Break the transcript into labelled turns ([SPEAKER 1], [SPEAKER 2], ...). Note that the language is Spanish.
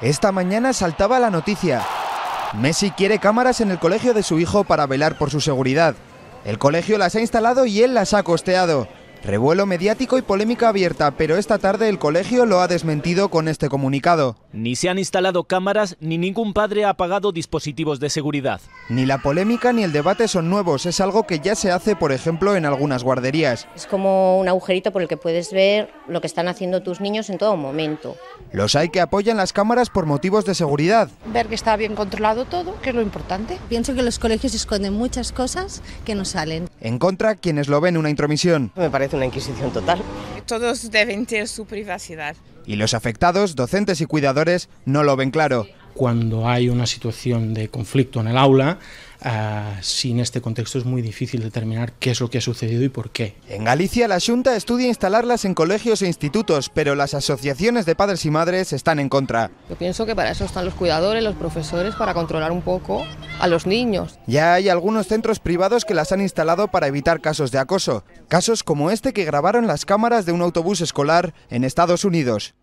[SPEAKER 1] Esta mañana saltaba la noticia. Messi quiere cámaras en el colegio de su hijo para velar por su seguridad. El colegio las ha instalado y él las ha costeado. Revuelo mediático y polémica abierta, pero esta tarde el colegio lo ha desmentido con este comunicado. Ni se han instalado cámaras, ni ningún padre ha apagado dispositivos de seguridad. Ni la polémica ni el debate son nuevos, es algo que ya se hace, por ejemplo, en algunas guarderías.
[SPEAKER 2] Es como un agujerito por el que puedes ver lo que están haciendo tus niños en todo momento.
[SPEAKER 1] Los hay que apoyan las cámaras por motivos de seguridad.
[SPEAKER 2] Ver que está bien controlado todo, que es lo importante. Pienso que los colegios esconden muchas cosas que no salen.
[SPEAKER 1] En contra, quienes lo ven una intromisión. Me parece una inquisición total
[SPEAKER 2] todos deben tener su privacidad.
[SPEAKER 1] Y los afectados,
[SPEAKER 2] docentes y cuidadores, no lo ven claro cuando hay una situación de conflicto en el aula, eh, sin este contexto es muy difícil determinar qué es lo que ha sucedido y por qué. En
[SPEAKER 1] Galicia la Junta estudia instalarlas en colegios e institutos, pero las asociaciones de padres y madres están en contra.
[SPEAKER 2] Yo pienso que para eso están los cuidadores, los profesores, para controlar un poco a los
[SPEAKER 1] niños. Ya hay algunos centros privados que las han instalado para evitar casos de acoso, casos como este que grabaron las cámaras de un autobús escolar en Estados Unidos.